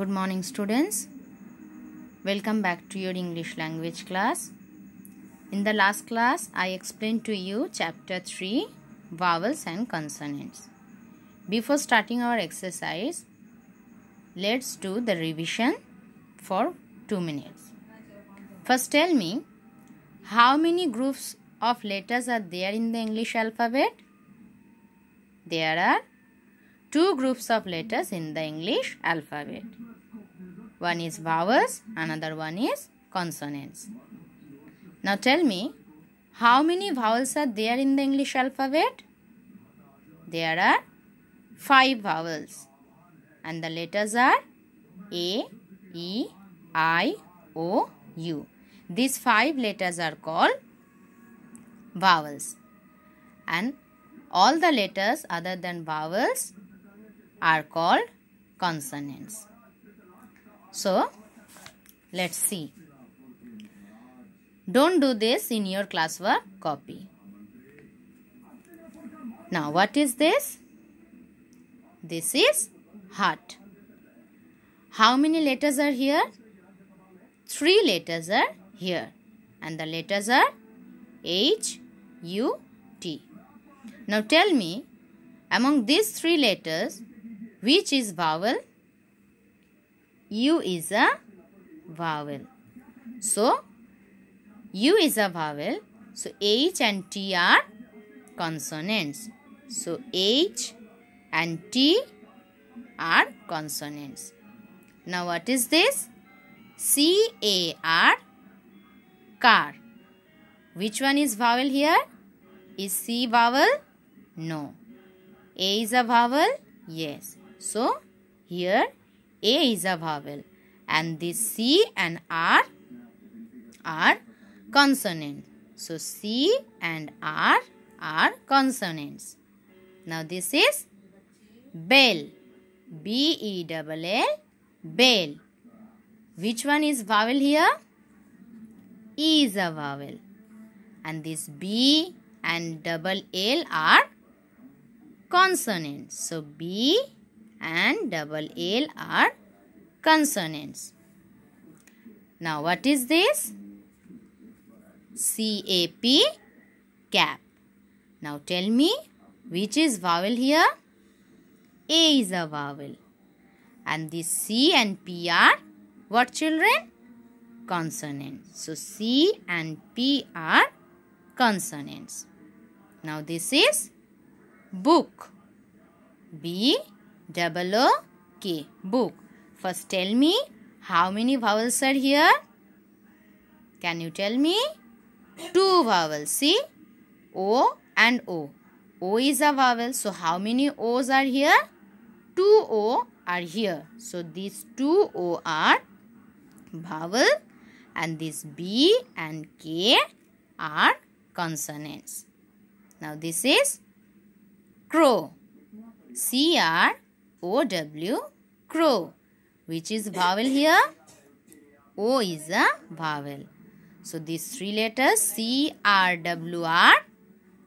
Good morning students. Welcome back to your English language class. In the last class, I explained to you chapter 3 Vowels and Consonants. Before starting our exercise, let's do the revision for 2 minutes. First, tell me how many groups of letters are there in the English alphabet? There are two groups of letters in the English alphabet. One is vowels, another one is consonants. Now tell me, how many vowels are there in the English alphabet? There are five vowels and the letters are A, E, I, O, U. These five letters are called vowels and all the letters other than vowels are called consonants. So, let's see. Don't do this in your classwork copy. Now, what is this? This is heart. How many letters are here? Three letters are here. And the letters are H, U, T. Now tell me, among these three letters, which is vowel? U is a vowel. So, U is a vowel. So, H and T are consonants. So, H and T are consonants. Now, what is this? C A R car. Which one is vowel here? Is C vowel? No. A is a vowel? Yes. So, here A is a vowel and this C and R are consonants. So, C and R are consonants. Now, this is bell. B-E-double-L, bell. Which one is vowel here? E is a vowel. And this B and double L are consonants. So, B and double L are consonants. Now what is this? CAP cap. Now tell me which is vowel here? A is a vowel. And this C and P are what children? Consonants. So C and P are consonants. Now this is book. B double O K book. First tell me how many vowels are here? Can you tell me? Two vowels. See? O and O. O is a vowel. So how many O's are here? Two O are here. So these two O are vowel and this B and K are consonants. Now this is crow. C R O-W, crow. Which is vowel here? O is a vowel. So these three letters C R W R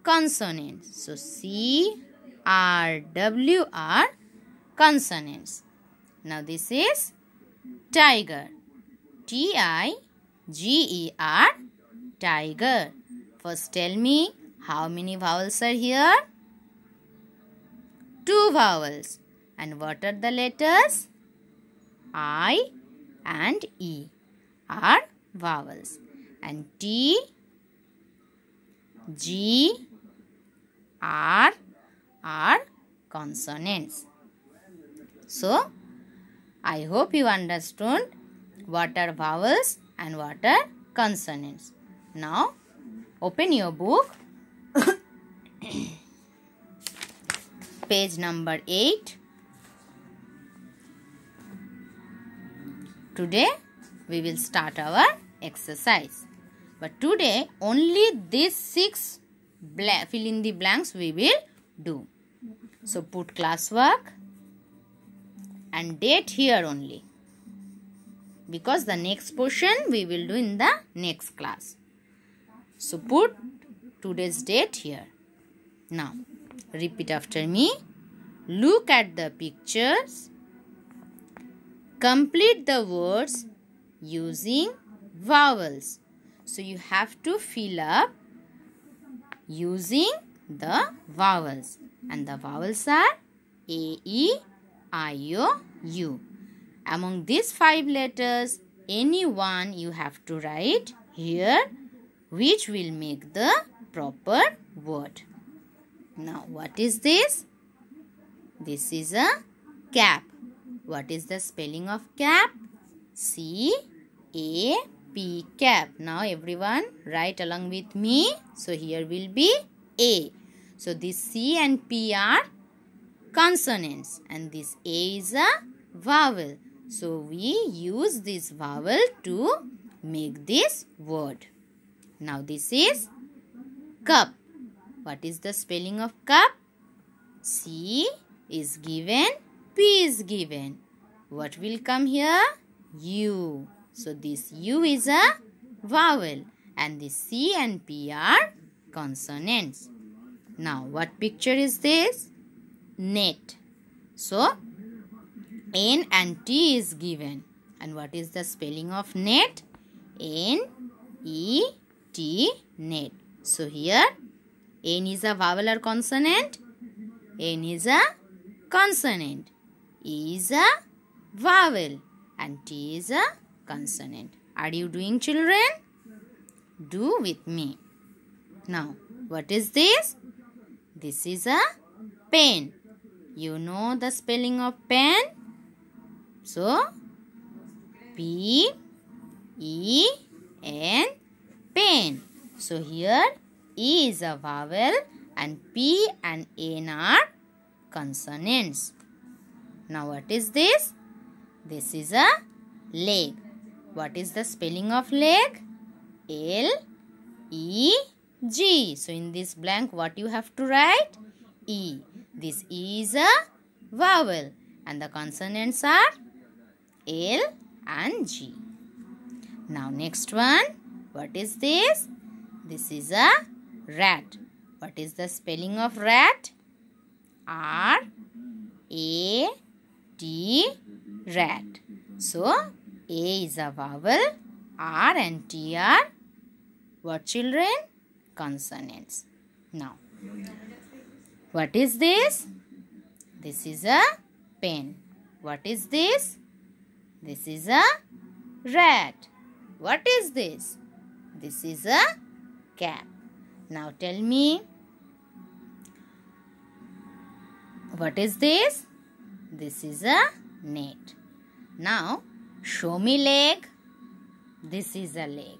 consonants. So C R W R consonants. Now this is tiger. T I G E R tiger. First tell me how many vowels are here? Two vowels. And what are the letters? I and E are vowels. And T, G, R are consonants. So, I hope you understood what are vowels and what are consonants. Now, open your book. Page number 8. Today we will start our exercise. But today only these six fill in the blanks we will do. So put classwork and date here only. Because the next portion we will do in the next class. So put today's date here. Now repeat after me. Look at the pictures Complete the words using vowels. So you have to fill up using the vowels. And the vowels are A, E, I, O, U. Among these five letters, any one you have to write here which will make the proper word. Now what is this? This is a cap. What is the spelling of cap? C A P cap. Now everyone write along with me. So here will be A. So this C and P are consonants and this A is a vowel. So we use this vowel to make this word. Now this is cup. What is the spelling of cup? C is given P is given. What will come here? U. So this U is a vowel and this C and P are consonants. Now what picture is this? Net. So N and T is given. And what is the spelling of net? N E T net. So here N is a vowel or consonant. N is a consonant is a vowel and T is a consonant. Are you doing children? Do with me. Now, what is this? This is a pen. You know the spelling of pen? So, P E N pen. So here E is a vowel and P and N are consonants. Now what is this? This is a leg. What is the spelling of leg? L E G. So in this blank what you have to write? E. This e is a vowel and the consonants are L and G. Now next one. What is this? This is a rat. What is the spelling of rat? R A T rat. So A is a vowel, R and T are what children? Consonants. Now, what is this? This is a pen. What is this? This is a rat. What is this? This is a cap. Now tell me, what is this? This is a net. Now, show me leg. This is a leg.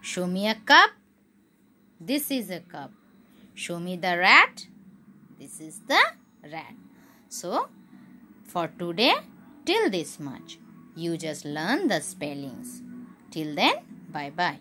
Show me a cup. This is a cup. Show me the rat. This is the rat. So, for today, till this much, you just learn the spellings. Till then, bye-bye.